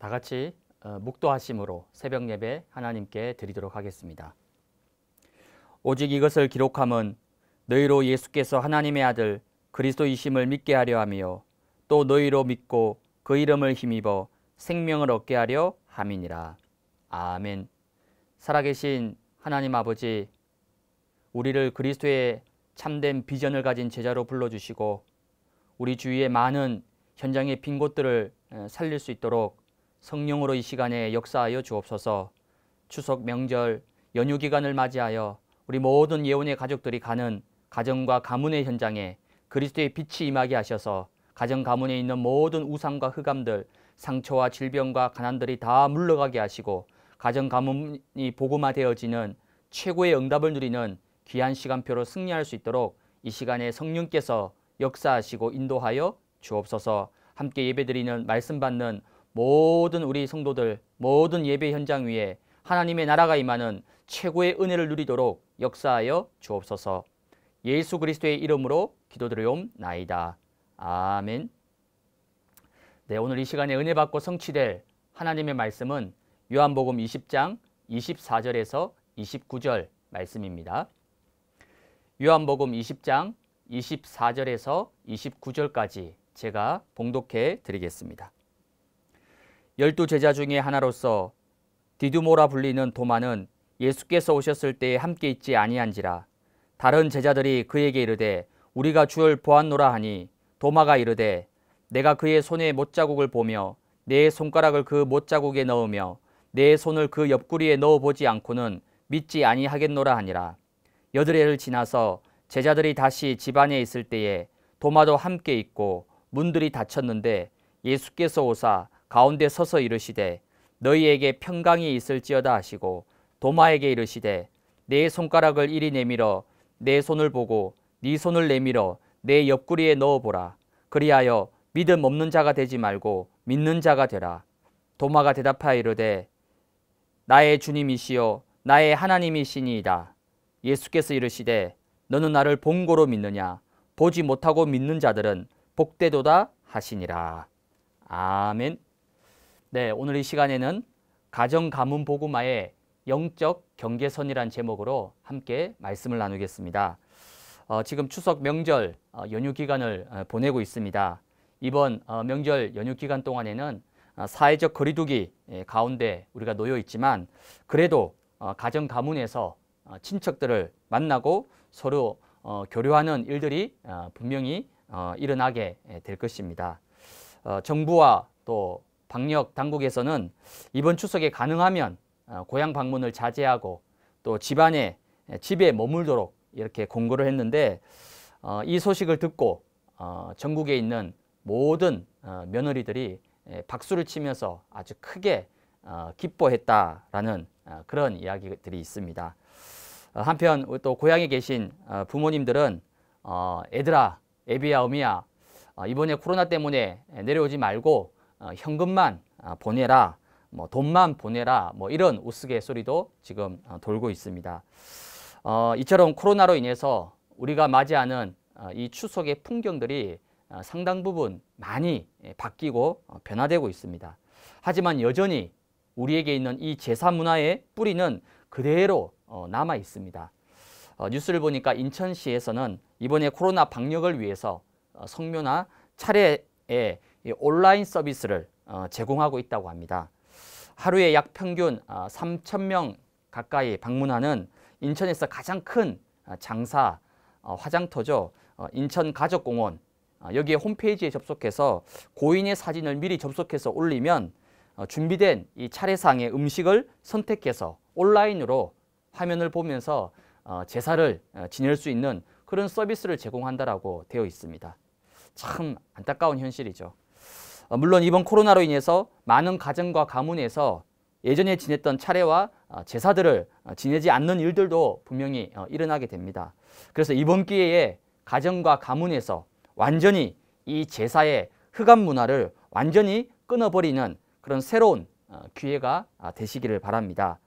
다 같이 어, 묵도하심으로 새벽 예배 하나님께 드리도록 하겠습니다. 오직 이것을 기록함은 너희로 예수께서 하나님의 아들 그리스도이심을 믿게 하려 하며 또 너희로 믿고 그 이름을 힘입어 생명을 얻게 하려 함이니라. 아멘. 살아계신 하나님 아버지, 우리를 그리스도의 참된 비전을 가진 제자로 불러주시고 우리 주위의 많은 현장의 빈 곳들을 살릴 수 있도록 성령으로 이 시간에 역사하여 주옵소서 추석 명절 연휴 기간을 맞이하여 우리 모든 예원의 가족들이 가는 가정과 가문의 현장에 그리스도의 빛이 임하게 하셔서 가정 가문에 있는 모든 우상과 흑암들 상처와 질병과 가난들이 다 물러가게 하시고 가정 가문이 복음화되어지는 최고의 응답을 누리는 귀한 시간표로 승리할 수 있도록 이 시간에 성령께서 역사하시고 인도하여 주옵소서 함께 예배드리는 말씀 받는 모든 우리 성도들 모든 예배 현장 위에 하나님의 나라가 임하는 최고의 은혜를 누리도록 역사하여 주옵소서. 예수 그리스도의 이름으로 기도드려옵나이다. 아멘. 네, 오늘 이 시간에 은혜 받고 성취될 하나님의 말씀은 요한복음 20장 24절에서 29절 말씀입니다. 요한복음 20장 24절에서 29절까지 제가 봉독해 드리겠습니다. 열두 제자 중에 하나로서 디두모라 불리는 도마는 예수께서 오셨을 때에 함께 있지 아니한지라 다른 제자들이 그에게 이르되 우리가 주를 보았노라 하니 도마가 이르되 내가 그의 손에 못자국을 보며 내 손가락을 그 못자국에 넣으며 내 손을 그 옆구리에 넣어보지 않고는 믿지 아니하겠노라 하니라 여드레를 지나서 제자들이 다시 집안에 있을 때에 도마도 함께 있고 문들이 닫혔는데 예수께서 오사 가운데 서서 이르시되 너희에게 평강이 있을지어다 하시고 도마에게 이르시되 내 손가락을 이리 내밀어 내 손을 보고 네 손을 내밀어 내 옆구리에 넣어보라 그리하여 믿음 없는 자가 되지 말고 믿는 자가 되라 도마가 대답하여 이르되 나의 주님이시여 나의 하나님이시니이다 예수께서 이르시되 너는 나를 본고로 믿느냐 보지 못하고 믿는 자들은 복되도다 하시니라 아멘 네, 오늘 이 시간에는 가정 가문 보음마의 영적 경계선이란 제목으로 함께 말씀을 나누겠습니다. 어, 지금 추석 명절 어, 연휴 기간을 어, 보내고 있습니다. 이번 어, 명절 연휴 기간 동안에는 어, 사회적 거리두기 예, 가운데 우리가 놓여 있지만 그래도 어, 가정 가문에서 친척들을 만나고 서로 교류하는 일들이 분명히 일어나게 예, 될 것입니다. 정부와 또 방역 당국에서는 이번 추석에 가능하면 어, 고향 방문을 자제하고 또 집안에 집에 머물도록 이렇게 공고를 했는데 어, 이 소식을 듣고 어, 전국에 있는 모든 며느리들이 박수를 치면서 아주 크게 기뻐했다라는 그런 이야기들이 있습니다. 한편 또 고향에 계신 부모님들은 애들아, 애비야, 어미야 이번에 코로나 때문에 내려오지 말고 어, 현금만 아, 보내라, 뭐 돈만 보내라, 뭐 이런 우스갯소리도 지금 어, 돌고 있습니다. 어, 이처럼 코로나로 인해서 우리가 맞이하는 어, 이 추석의 풍경들이 상당 부분 많이 예, 바뀌고 변화되고 있습니다. 하지만 여전히 우리에게 있는 이 제사 문화의 뿌리는 그대로 남아 있습니다. 뉴스를 보니까 인천시에서는 이번에 코로나 방역을 위해서 성묘나 차례에 온라인 서비스를 어, 제공하고 있다고 합니다. 하루에 약 평균 3 어, 0명 가까이 방문하는 인천에서 가장 큰 어, 장사 화장터죠. 인천 가족공원 여기에 홈페이지에 접속해서 고인의 사진을 미리 접속해서 올리면 준비된 이 차례상의 음식을 선택해서 온라인으로 화면을 보면서 제사를 지낼 수 있는 그런 서비스를 제공한다라 되어 있습니다. 참 안타까운 현실이죠. 어, 물론 이번 코로나로 인해서 많은 가정과 가문에서 예전에 지냈던 차례와 어, 제사들을 어, 지내지 않는 일들도 분명히 일어나게 됩니다. 그래서 이번 기회에 가정과 가문에서 완전히 이 제사의 흑암 문화를 완전히 끊어버리는 그런 새로운 기회가 아, 되시기를 바랍니다.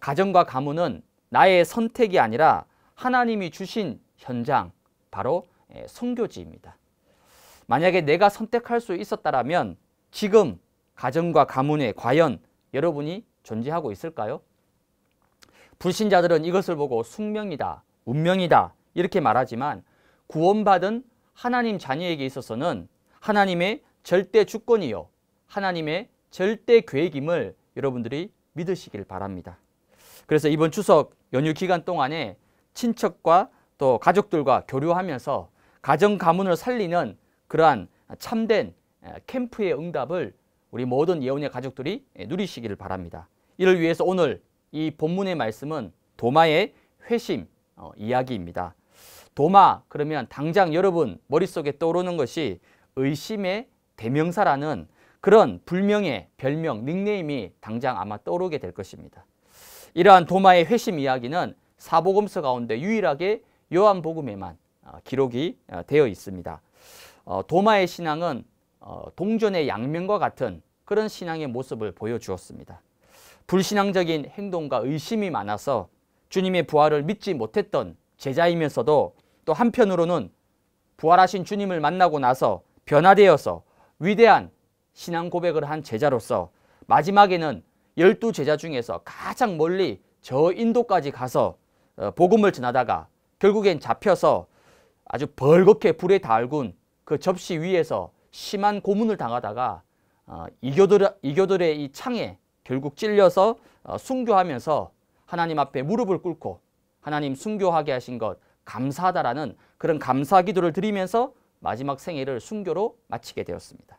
가정과 가문은 나의 선택이 아니라 하나님이 주신 현장, 바로 예, 선교지입니다. 만약에 내가 선택할 수있었다면 지금 가정과 가문에 과연 여러분이 존재하고 있을까요? 불신자들은 이것을 보고 숙명이다, 운명이다 이렇게 말하지만 구원받은 하나님 자녀에게 있어서는 하나님의 절대 주권이요 하나님의 절대 계획임을 여러분들이 믿으시길 바랍니다. 그래서 이번 추석 연휴 기간 동안에 친척과 또 가족들과 교류하면서 가정 가문을 살리는 그러한 참된 캠프의 응답을 우리 모든 예언의 가족들이 누리시기를 바랍니다. 이를 위해서 오늘 이 본문의 말씀은 도마의 회심 어, 이야기입니다. 도마 그러면 당장 여러분 머릿속에 떠오르는 것이 의심의 대명사라는 그런 불명의 별명 닉네임이 당장 아마 떠오르게 될 것입니다. 이러한 도마의 회심 이야기는 사복음서 가운데 유일하게 요한복음에만 어, 기록이 어, 되어 있습니다. 어, 도마의 신앙은 어, 동전의 양면과 같은 그런 신앙의 모습을 보여주었습니다. 불신앙적인 행동과 의심이 많아서 주님의 부활을 믿지 못했던 제자이면서도 또 한편으로는 부활하신 주님을 만나고 나서 변화되어서 위대한 신앙 고백을 한 제자로서 마지막에는 열두 제자 중에서 가장 멀리 저 인도까지 가서 어, 복음을 전하다가 결국엔 잡혀서 아주 벌겋게 불에 달군 그 접시 위에서 심한 고문을 당하다가 어, 이교들, 이교들의 이 창에 결국 찔려서 어, 순교하면서 하나님 앞에 무릎을 꿇고 하나님 순교하게 하신 것 감사하다라는 그런 감사 기도를 드리면서 마지막 생애를 순교로 마치게 되었습니다.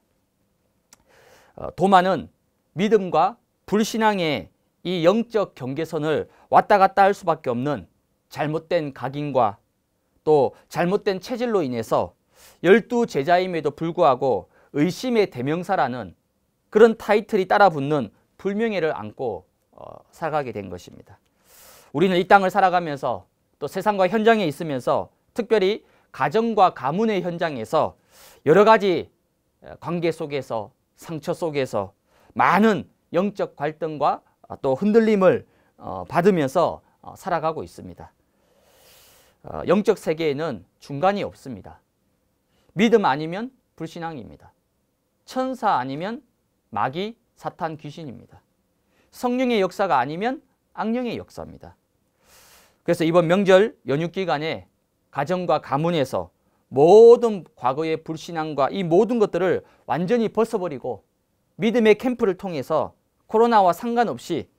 어, 도마는 믿음과 불신앙의 이 영적 경계선을 왔다 갔다 할 수밖에 없는 잘못된 각인과 또 잘못된 체질로 인해서 열두 제자임에도 불구하고 의심의 대명사라는 그런 타이틀이 따라붙는 불명예를 안고 어, 살아가게 된 것입니다. 우리는 이 땅을 살아가면서 또 세상과 현장에 있으면서 특별히 가정과 가문의 현장에서 여러 가지 어, 관계 속에서 상처 속에서 많은 영적 갈등과 어, 또 흔들림을 어, 받으면서 살아가고 있습니다. 영적 세계에는 중간이 없습니다. 믿음 아니면 불신앙입니다. 천사 아니면 마귀, 사탄, 귀신입니다. 성령의 역사가 아니면 악령의 역사입니다. 그래서 이번 명절 연휴 기간에 가정과 가문에서 모든 과거의 불신앙과 이 모든 것들을 완전히 벗어버리고 믿음의 캠프를 통해서 코로나와 상관없이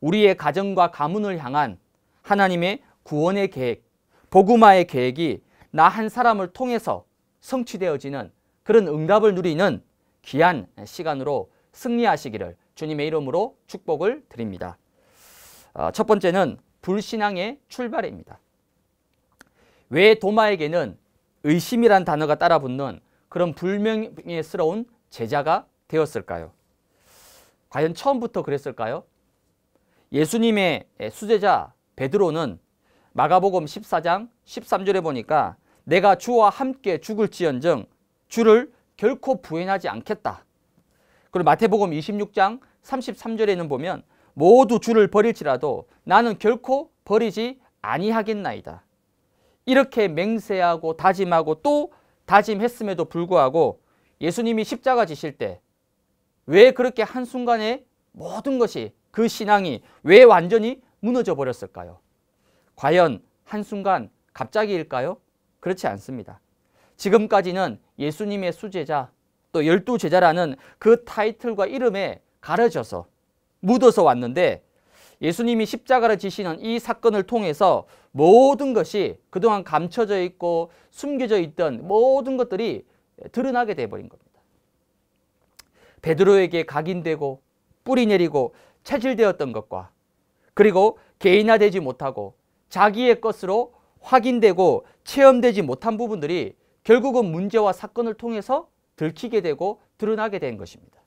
우리의 가정과 가문을 향한 하나님의 구원의 계획, 복음화의 계획이 나 한 사람을 통해서 성취되어지는 그런 응답을 누리는 귀한 시간으로 승리하시기를 주님의 이름으로 축복을 드립니다. 아, 첫 번째는 불신앙의 출발입니다. 왜 도마에게는 의심이란 단어가 따라붙는 그런 불명예스러운 제자가 되었을까요? 과연 처음부터 그랬을까요? 예수님의 수제자 베드로는 마가복음 14장 13절에 보니까 내가 주와 함께 죽을지언정 주를 결코 부인하지 않겠다. 그리고 마태복음 26장 33절에는 보면 모두 주를 버릴지라도 나는 결코 버리지 아니하겠나이다. 이렇게 맹세하고 다짐하고 또 다짐했음에도 불구하고 예수님이 십자가 지실 때 왜 그렇게 한순간에 모든 것이 그 신앙이 왜 완전히 무너져 버렸을까요? 과연 한순간 갑자기일까요? 그렇지 않습니다. 지금까지는 예수님의 수제자 또 열두 제자라는 그 타이틀과 이름에 가려져서 묻어서 왔는데 예수님이 십자가를 지시는 이 사건을 통해서 모든 것이 그동안 감춰져 있고 숨겨져 있던 모든 것들이 드러나게 되어버린 겁니다. 베드로에게 각인되고 뿌리 내리고 체질되었던 것과 그리고 개인화되지 못하고 자기의 것으로 확인되고 체험되지 못한 부분들이 결국은 문제와 사건을 통해서 들키게 되고 드러나게 된 것입니다.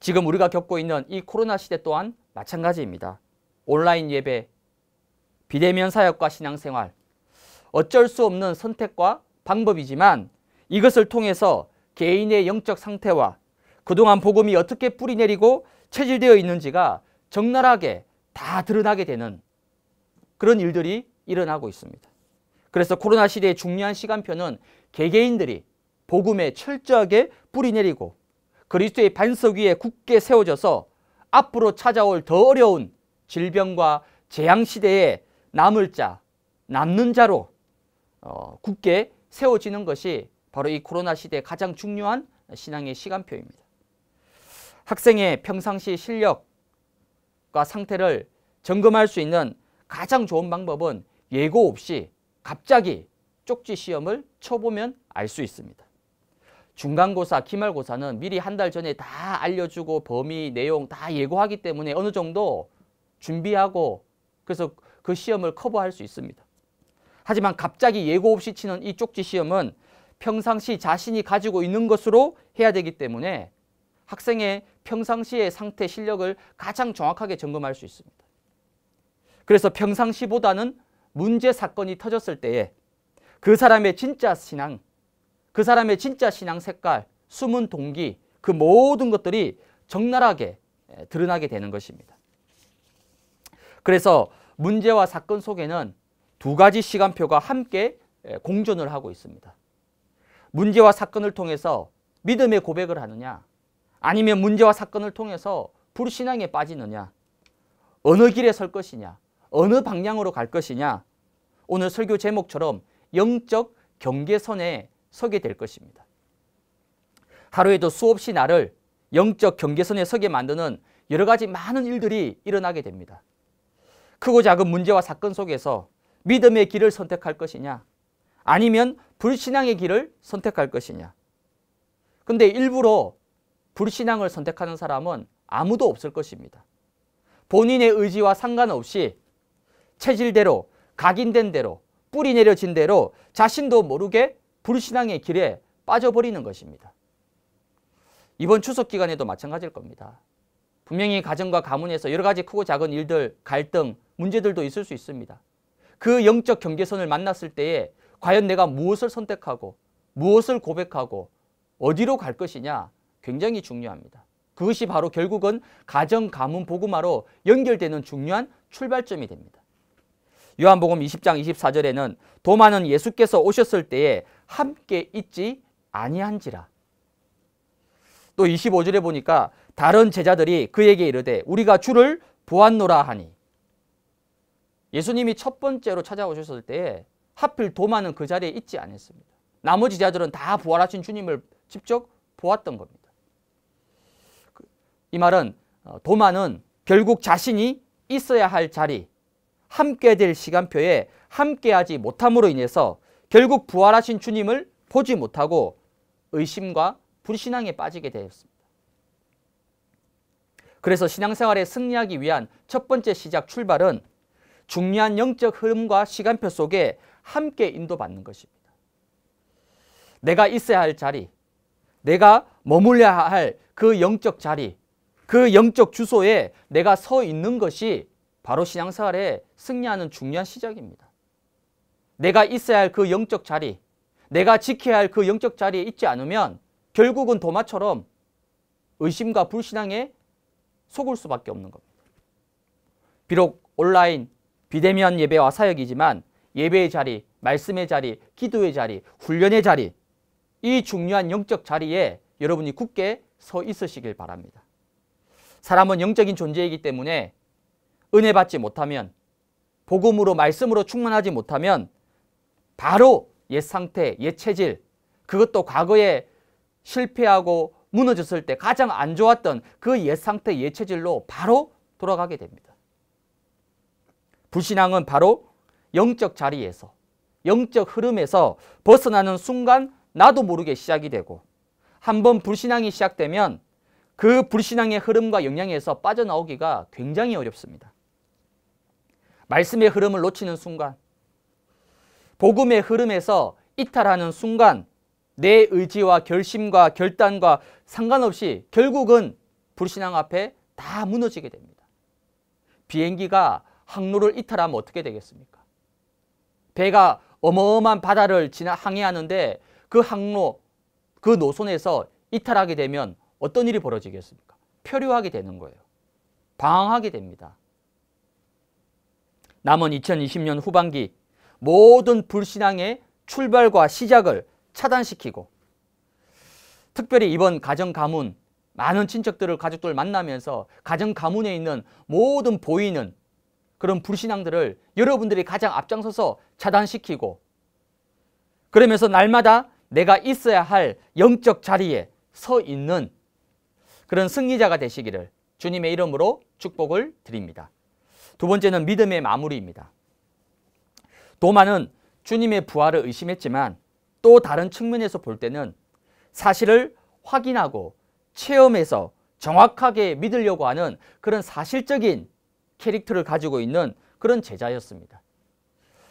지금 우리가 겪고 있는 이 코로나 시대 또한 마찬가지입니다. 온라인 예배, 비대면 사역과 신앙생활, 어쩔 수 없는 선택과 방법이지만 이것을 통해서 개인의 영적 상태와 그동안 복음이 어떻게 뿌리 내리고 체질되어 있는지가 적나라하게 다 드러나게 되는 그런 일들이 일어나고 있습니다. 그래서 코로나 시대의 중요한 시간표는 개개인들이 복음에 철저하게 뿌리 내리고 그리스도의 반석 위에 굳게 세워져서 앞으로 찾아올 더 어려운 질병과 재앙 시대에 남을 자, 남는 자로 어, 굳게 세워지는 것이 바로 이 코로나 시대의 가장 중요한 신앙의 시간표입니다. 학생의 평상시 실력과 상태를 점검할 수 있는 가장 좋은 방법은 예고 없이 갑자기 쪽지 시험을 쳐보면 알 수 있습니다. 중간고사, 기말고사는 미리 한 달 전에 다 알려주고 범위, 내용 다 예고하기 때문에 어느 정도 준비하고 그래서 그 시험을 커버할 수 있습니다. 하지만 갑자기 예고 없이 치는 이 쪽지 시험은 평상시 자신이 가지고 있는 것으로 해야 되기 때문에 학생의 평상시의 상태 실력을 가장 정확하게 점검할 수 있습니다. 그래서 평상시보다는 문제 사건이 터졌을 때에 그 사람의 진짜 신앙, 그 사람의 진짜 신앙 색깔, 숨은 동기, 그 모든 것들이 적나라하게 드러나게 되는 것입니다. 그래서 문제와 사건 속에는 두 가지 시간표가 함께 공존을 하고 있습니다. 문제와 사건을 통해서 믿음의 고백을 하느냐 아니면 문제와 사건을 통해서 불신앙에 빠지느냐 어느 길에 설 것이냐 어느 방향으로 갈 것이냐 오늘 설교 제목처럼 영적 경계선에 서게 될 것입니다. 하루에도 수없이 나를 영적 경계선에 서게 만드는 여러 가지 많은 일들이 일어나게 됩니다. 크고 작은 문제와 사건 속에서 믿음의 길을 선택할 것이냐 아니면 불신앙의 길을 선택할 것이냐 근데 일부러 불신앙을 선택하는 사람은 아무도 없을 것입니다. 본인의 의지와 상관없이 체질대로 각인된 대로 뿌리 내려진 대로 자신도 모르게 불신앙의 길에 빠져버리는 것입니다. 이번 추석 기간에도 마찬가지일 겁니다. 분명히 가정과 가문에서 여러 가지 크고 작은 일들, 갈등, 문제들도 있을 수 있습니다. 그 영적 경계선을 만났을 때에 과연 내가 무엇을 선택하고 무엇을 고백하고 어디로 갈 것이냐 굉장히 중요합니다. 그것이 바로 결국은 가정, 가문, 보음화로 연결되는 중요한 출발점이 됩니다. 요한복음 20장 24절에는 도마는 예수께서 오셨을 때에 함께 있지 아니한지라. 또 25절에 보니까 다른 제자들이 그에게 이르되 우리가 주를 보았노라 하니 예수님이 첫 번째로 찾아오셨을 때에 하필 도마는 그 자리에 있지 않았습니다. 나머지 제자들은 다 부활하신 주님을 직접 보았던 겁니다. 그, 이 말은 도마는 어, 결국 자신이 있어야 할 자리 함께 될 시간표에 함께하지 못함으로 인해서 결국 부활하신 주님을 보지 못하고 의심과 불신앙에 빠지게 되었습니다. 그래서 신앙생활에 승리하기 위한 첫 번째 시작 출발은 중요한 영적 흐름과 시간표 속에 함께 인도받는 것입니다. 내가 있어야 할 자리, 내가 머물려야 할 그 영적 자리, 그 영적 주소에 내가 서 있는 것이 바로 신앙생활에 승리하는 중요한 시작입니다. 내가 있어야 할 그 영적 자리, 내가 지켜야 할 그 영적 자리에 있지 않으면 결국은 도마처럼 의심과 불신앙에 속을 수밖에 없는 겁니다. 비록 온라인 비대면 예배와 사역이지만 예배의 자리, 말씀의 자리, 기도의 자리, 훈련의 자리 이 중요한 영적 자리에 여러분이 굳게 서 있으시길 바랍니다. 사람은 영적인 존재이기 때문에 은혜 받지 못하면 복음으로 말씀으로 충만하지 못하면 바로 옛 상태, 옛 체질 그것도 과거에 실패하고 무너졌을 때 가장 안 좋았던 그 옛 상태, 옛 체질로 바로 돌아가게 됩니다. 불신앙은 바로 영적 자리에서 영적 흐름에서 벗어나는 순간 나도 모르게 시작이 되고 한번 불신앙이 시작되면 그 불신앙의 흐름과 영향에서 빠져나오기가 굉장히 어렵습니다. 말씀의 흐름을 놓치는 순간, 복음의 흐름에서 이탈하는 순간, 내 의지와 결심과 결단과 상관없이 결국은 불신앙 앞에 다 무너지게 됩니다. 비행기가 항로를 이탈하면 어떻게 되겠습니까? 배가 어마어마한 바다를 지나 항해하는데 그 항로, 그 노선에서 이탈하게 되면 어떤 일이 벌어지겠습니까? 표류하게 되는 거예요. 방황하게 됩니다. 남은 2020년 후반기 모든 불신앙의 출발과 시작을 차단시키고 특별히 이번 가정 가문 많은 친척들을 가족들을 만나면서 가정 가문에 있는 모든 보이는 그런 불신앙들을 여러분들이 가장 앞장서서 차단시키고 그러면서 날마다 내가 있어야 할 영적 자리에 서 있는 그런 승리자가 되시기를 주님의 이름으로 축복을 드립니다. 두 번째는 믿음의 마무리입니다. 도마는 주님의 부활을 의심했지만 또 다른 측면에서 볼 때는 사실을 확인하고 체험해서 정확하게 믿으려고 하는 그런 사실적인 캐릭터를 가지고 있는 그런 제자였습니다.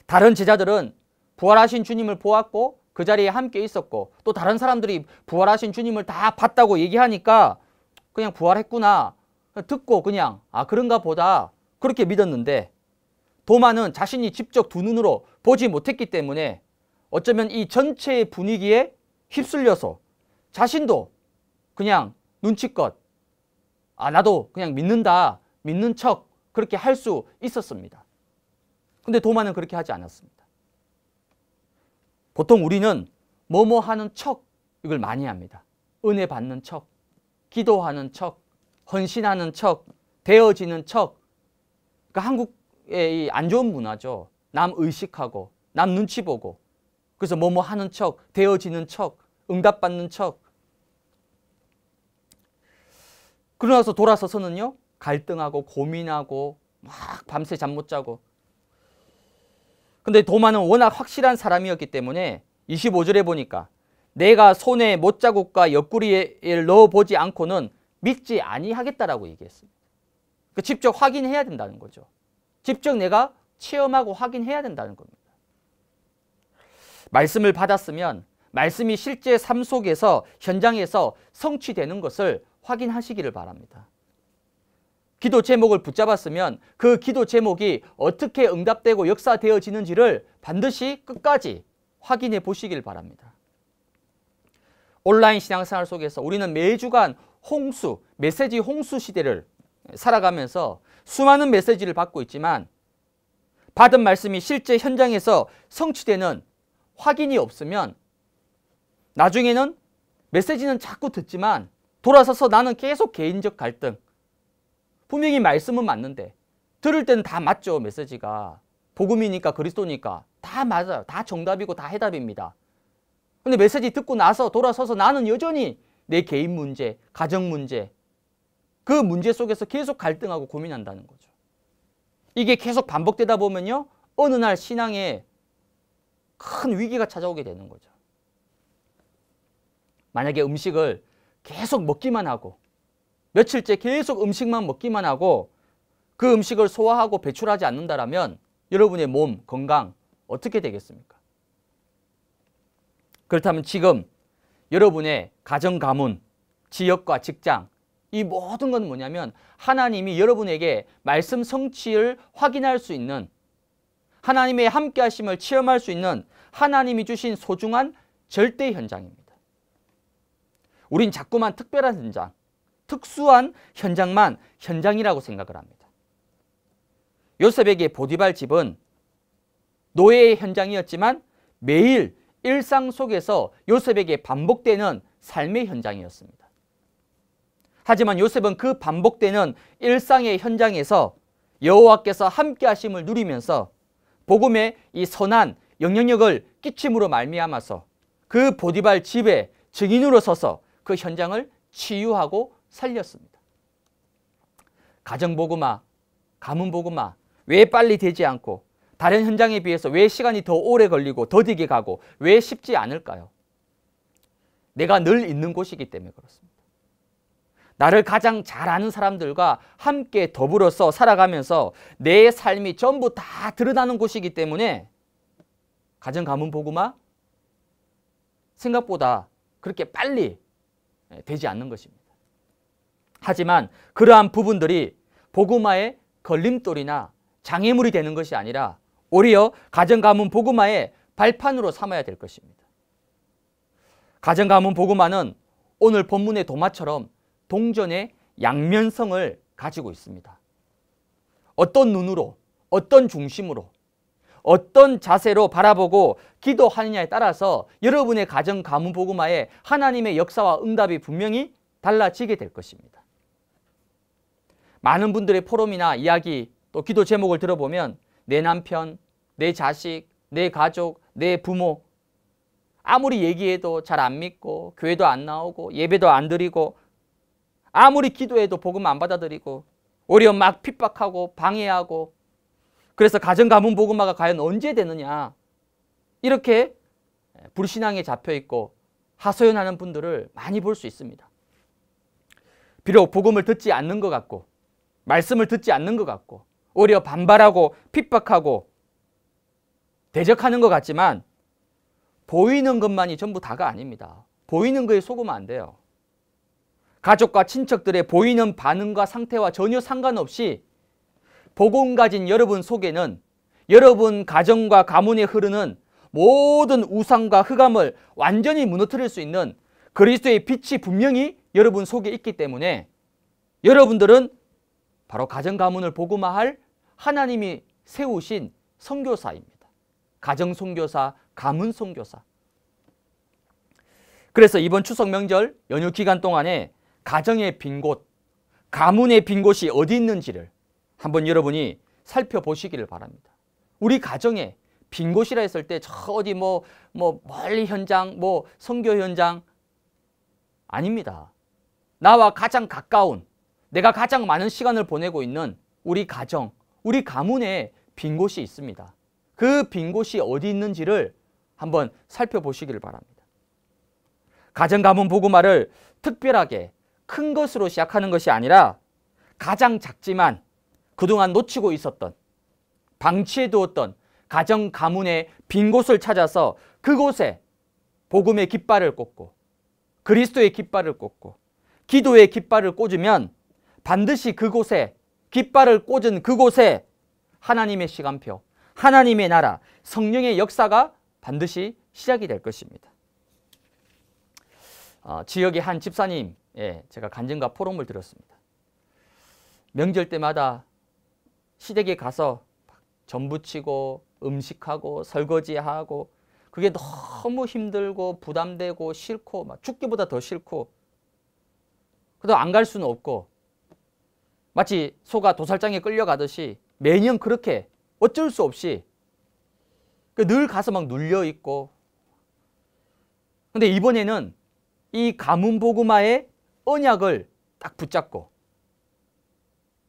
다른 제자들은 부활하신 주님을 보았고 그 자리에 함께 있었고 또 다른 사람들이 부활하신 주님을 다 봤다고 얘기하니까 그냥 부활했구나 듣고 그냥 아 그런가 보다 그렇게 믿었는데 도마는 자신이 직접 두 눈으로 보지 못했기 때문에 어쩌면 이 전체의 분위기에 휩쓸려서 자신도 그냥 눈치껏 아 나도 그냥 믿는다 믿는 척 그렇게 할 수 있었습니다. 근데 도마는 그렇게 하지 않았습니다. 보통 우리는 뭐뭐 하는 척 이걸 많이 합니다. 은혜 받는 척, 기도하는 척, 헌신하는 척, 되어지는 척 그러니까 한국의 이안 좋은 문화죠. 남 의식하고 남 눈치 보고 그래서 뭐뭐 하는 척, 되어지는 척, 응답받는 척. 그러나서 돌아서서는요. 갈등하고 고민하고 막 밤새 잠 못 자고. 근데 도마는 워낙 확실한 사람이었기 때문에 25절에 보니까 내가 손에 못자국과 옆구리에 넣어보지 않고는 믿지 아니하겠다라고 얘기했어요. 그 직접 확인해야 된다는 거죠. 직접 내가 체험하고 확인해야 된다는 겁니다. 말씀을 받았으면 말씀이 실제 삶 속에서 현장에서 성취되는 것을 확인하시기를 바랍니다. 기도 제목을 붙잡았으면 그 기도 제목이 어떻게 응답되고 역사되어지는지를 반드시 끝까지 확인해 보시길 바랍니다. 온라인 신앙생활 속에서 우리는 매주간 홍수, 메시지 홍수 시대를 살아가면서 수많은 메시지를 받고 있지만 받은 말씀이 실제 현장에서 성취되는 확인이 없으면 나중에는 메시지는 자꾸 듣지만 돌아서서 나는 계속 개인적 갈등 분명히 말씀은 맞는데 들을 때는 다 맞죠 메시지가 복음이니까 그리스도니까 다 맞아요 다 정답이고 다 해답입니다 근데 메시지 듣고 나서 돌아서서 나는 여전히 내 개인 문제 가정 문제 그 문제 속에서 계속 갈등하고 고민한다는 거죠. 이게 계속 반복되다 보면요. 어느 날 신앙에 큰 위기가 찾아오게 되는 거죠. 만약에 음식을 계속 먹기만 하고 며칠째 계속 음식만 먹기만 하고 그 음식을 소화하고 배출하지 않는다면 여러분의 몸, 건강 어떻게 되겠습니까? 그렇다면 지금 여러분의 가정 가문, 지역과 직장, 이 모든 건 뭐냐면 하나님이 여러분에게 말씀 성취를 확인할 수 있는 하나님의 함께 하심을 체험할 수 있는 하나님이 주신 소중한 절대 현장입니다. 우린 자꾸만 특별한 현장, 특수한 현장만 현장이라고 생각을 합니다. 요셉에게 보디발 집은 노예의 현장이었지만 매일 일상 속에서 요셉에게 반복되는 삶의 현장이었습니다. 하지만 요셉은 그 반복되는 일상의 현장에서 여호와께서 함께 하심을 누리면서 복음의 이 선한 영향력을 끼침으로 말미암아서 그 보디발 집에 증인으로 서서 그 현장을 치유하고 살렸습니다. 가정보고마, 가문보고마 왜 빨리 되지 않고 다른 현장에 비해서 왜 시간이 더 오래 걸리고 더디게 가고 왜 쉽지 않을까요? 내가 늘 있는 곳이기 때문에 그렇습니다. 나를 가장 잘 아는 사람들과 함께 더불어서 살아가면서 내 삶이 전부 다 드러나는 곳이기 때문에 가정 가문 보고마 생각보다 그렇게 빨리 예, 되지 않는 것입니다. 하지만 그러한 부분들이 보고마의 걸림돌이나 장애물이 되는 것이 아니라 오히려 가정 가문 보고마의 발판으로 삼아야 될 것입니다. 가정 가문 보고마는 오늘 본문의 도마처럼 동전의 양면성을 가지고 있습니다. 어떤 눈으로, 어떤 중심으로, 어떤 자세로 바라보고 기도하느냐에 따라서 여러분의 가정 가문 복음화에 하나님의 역사와 응답이 분명히 달라지게 될 것입니다. 많은 분들의 포럼이나 이야기 또 기도 제목을 들어보면 내 남편, 내 자식, 내 가족, 내 부모 아무리 얘기해도 잘 안 믿고 교회도 안 나오고 예배도 안 드리고 아무리 기도해도 복음 안 받아들이고 오히려 막 핍박하고 방해하고 그래서 가정 가문 복음화가 과연 언제 되느냐 이렇게 불신앙에 잡혀 있고 하소연하는 분들을 많이 볼 수 있습니다. 비록 복음을 듣지 않는 것 같고 말씀을 듣지 않는 것 같고 오히려 반발하고 핍박하고 대적하는 것 같지만 보이는 것만이 전부 다가 아닙니다. 보이는 것에 속으면 안 돼요. 가족과 친척들의 보이는 반응과 상태와 전혀 상관없이 복음 가진 여러분 속에는 여러분 가정과 가문에 흐르는 모든 우상과 흑암을 완전히 무너뜨릴 수 있는 그리스도의 빛이 분명히 여러분 속에 있기 때문에 여러분들은 바로 가정 가문을 복음화할 하나님이 세우신 성교사입니다 가정 성교사 가문 성교사 그래서 이번 추석 명절 연휴 기간 동안에 가정의 빈 곳, 가문의 빈 곳이 어디 있는지를 한번 여러분이 살펴보시기를 바랍니다. 우리 가정에 빈 곳이라 했을 때 저 어디 뭐, 뭐 멀리 현장, 뭐 성교 현장 아닙니다. 나와 가장 가까운 내가 가장 많은 시간을 보내고 있는 우리 가정, 우리 가문에 빈 곳이 있습니다. 그 빈 곳이 어디 있는지를 한번 살펴보시기를 바랍니다. 가정 가문 보고말을 특별하게 큰 것으로 시작하는 것이 아니라 가장 작지만 그동안 놓치고 있었던 방치해 두었던 가정 가문의 빈 곳을 찾아서 그곳에 복음의 깃발을 꽂고 그리스도의 깃발을 꽂고 기도의 깃발을 꽂으면 반드시 그곳에 깃발을 꽂은 그곳에 하나님의 시간표, 하나님의 나라, 성령의 역사가 반드시 시작이 될 것입니다. 어, 지역의 한 집사님 예, 제가 간증과 포럼을 들었습니다 명절 때마다 시댁에 가서 전부 치고 음식하고 설거지하고 그게 너무 힘들고 부담되고 싫고 막 죽기보다 더 싫고 그래도 안 갈 수는 없고 마치 소가 도살장에 끌려가듯이 매년 그렇게 어쩔 수 없이 그 늘 가서 막 눌려 있고 근데 이번에는 이 가문 보그마의 언약을 딱 붙잡고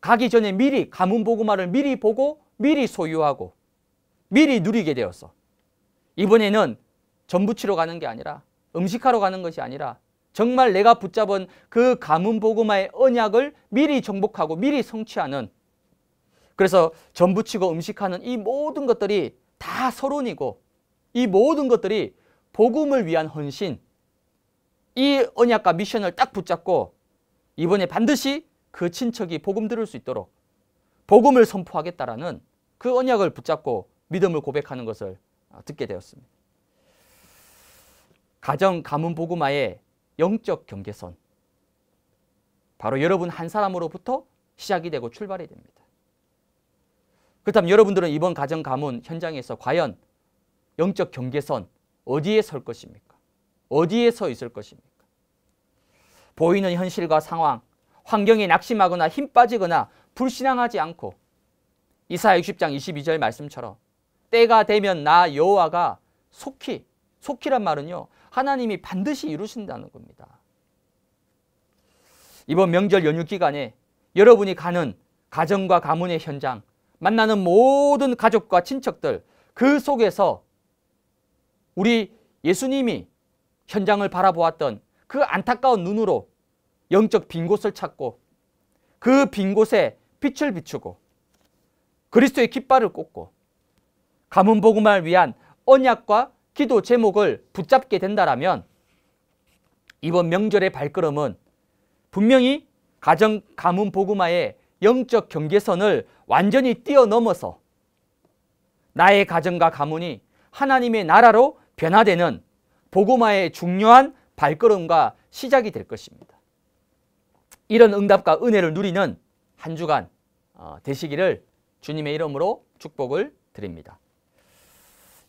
가기 전에 미리 가문 보고말을 미리 보고 미리 소유하고 미리 누리게 되었어. 이번에는 전부치러 가는 게 아니라 음식하러 가는 것이 아니라 정말 내가 붙잡은 그 가문 보고마의 언약을 미리 정복하고 미리 성취하는 그래서 전부치고 음식하는 이 모든 것들이 다 서론이고 이 모든 것들이 복음을 위한 헌신 이 언약과 미션을 딱 붙잡고 이번에 반드시 그 친척이 복음 들을 수 있도록 복음을 선포하겠다라는 그 언약을 붙잡고 믿음을 고백하는 것을 아, 듣게 되었습니다. 가정 가문 복음화의 영적 경계선 바로 여러분 한 사람으로부터 시작이 되고 출발이 됩니다. 그렇다면 여러분들은 이번 가정 가문 현장에서 과연 영적 경계선 어디에 설 것입니까? 어디에 서 있을 것입니까? 보이는 현실과 상황, 환경에 낙심하거나 힘 빠지거나 불신앙하지 않고 이사 60장 22절 말씀처럼 때가 되면 나 여호와가 속히 속히란 말은요. 하나님이 반드시 이루신다는 겁니다. 이번 명절 연휴 기간에 여러분이 가는 가정과 가문의 현장, 만나는 모든 가족과 친척들 그 속에서 우리 예수님이 현장을 바라보았던 그 안타까운 눈으로 영적 빈 곳을 찾고 그 빈 곳에 빛을 비추고 그리스도의 깃발을 꽂고 가문 복음을 위한 언약과 기도 제목을 붙잡게 된다라면 이번 명절의 발걸음은 분명히 가정 가문 복음화의 영적 경계선을 완전히 뛰어넘어서 나의 가정과 가문이 하나님의 나라로 변화되는 복음화의 중요한 발걸음과 시작이 될 것입니다. 이런 응답과 은혜를 누리는 한 주간 어, 되시기를 주님의 이름으로 축복을 드립니다.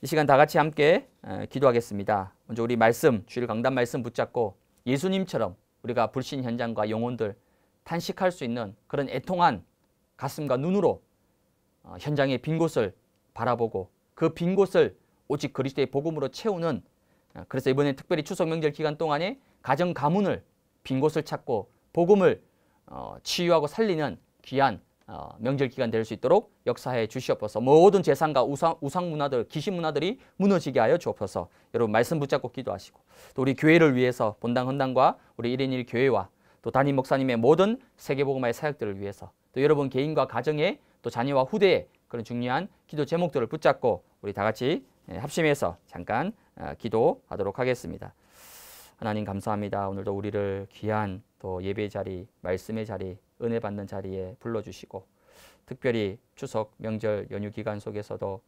이 시간 다 같이 함께 기도하겠습니다. 먼저 우리 말씀, 주일 강단 말씀 붙잡고 예수님처럼 우리가 불신 현장과 영혼들 탄식할 수 있는 그런 애통한 가슴과 눈으로 어, 현장의 빈 곳을 바라보고 그 빈 곳을 오직 그리스도의 복음으로 채우는 아, 그래서 이번에 특별히 추석 명절 기간 동안에 가정 가문을 빈 곳을 찾고 복음을 어, 치유하고 살리는 귀한 어, 명절 기간 될 수 있도록 역사해 주시옵소서 모든 재산과 우상, 우상 문화들, 기신 문화들이 무너지게 하여 주옵소서 여러분 말씀 붙잡고 기도하시고 또 우리 교회를 위해서 본당 헌당과 우리 1인 1 교회와 또 담임 목사님의 모든 세계복음화의 사역들을 위해서 또 여러분 개인과 가정에 또 자녀와 후대에 그런 중요한 기도 제목들을 붙잡고 우리 다 같이 예, 합심해서 잠깐 어, 기도하도록 하겠습니다. 하나님 감사합니다. 오늘도 우리를 귀한 또 예배 자리, 말씀의 자리, 은혜 받는 자리에 불러주시고 특별히 추석 명절 연휴 기간 속에서도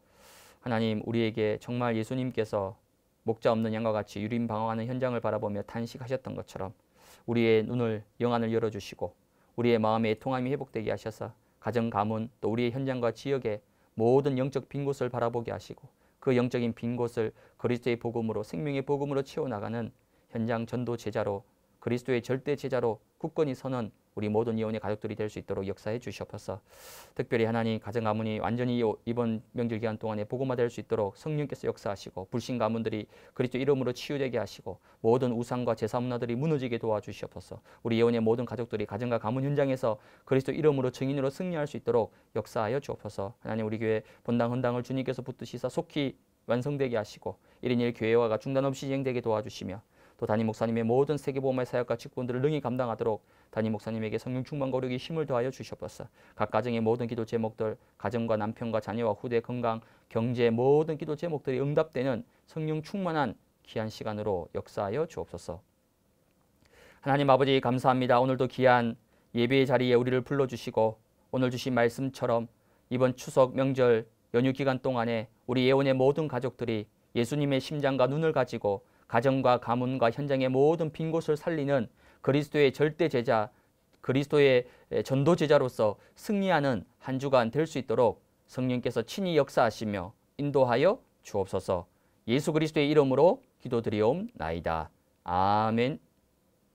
하나님 우리에게 정말 예수님께서 목자 없는 양과 같이 유림 방황하는 현장을 바라보며 탄식하셨던 것처럼 우리의 눈을 영안을 열어주시고 우리의 마음의 통함이 회복되게 하셔서 가정 가문 또 우리의 현장과 지역의 모든 영적 빈 곳을 바라보게 하시고 그 영적인 빈 곳을 그리스도의 복음으로 생명의 복음으로 채워나가는 현장 전도 제자로 그리스도의 절대 제자로 굳건히 서는 우리 모든 이혼의 가족들이 될 수 있도록 역사해 주시옵소서. 특별히 하나님 가정 가문이 완전히 이번 명절 기간 동안에 복음화 될수 있도록 성령께서 역사하시고 불신 가문들이 그리스도 이름으로 치유되게 하시고 모든 우상과 제사 문화들이 무너지게 도와주시옵소서. 우리 예언의 모든 가족들이 가정과 가문 현장에서 그리스도 이름으로 증인으로 승리할 수 있도록 역사하여 주옵소서. 하나님 우리 교회 본당 헌당을 주님께서 붙드시사 속히 완성되게 하시고 1인 1 교회화가 중단 없이 진행되게 도와주시며 또 담임 목사님의 모든 세계보험의 사역과 직분들을 능히 감당하도록 담임 목사님에게 성령 충만 거룩이 힘을 더하여 주시옵소서. 각 가정의 모든 기도 제목들, 가정과 남편과 자녀와 후대 건강, 경제 모든 기도 제목들이 응답되는 성령 충만한 귀한 시간으로 역사하여 주옵소서. 하나님 아버지 감사합니다. 오늘도 귀한 예배의 자리에 우리를 불러주시고 오늘 주신 말씀처럼 이번 추석 명절 연휴 기간 동안에 우리 예원의 모든 가족들이 예수님의 심장과 눈을 가지고 가정과 가문과 현장의 모든 빈 곳을 살리는 그리스도의 절대 제자, 그리스도의 전도 제자로서 승리하는 한 주간 될 수 있도록 성령께서 친히 역사하시며 인도하여 주옵소서. 예수 그리스도의 이름으로 기도드리옵나이다. 아멘.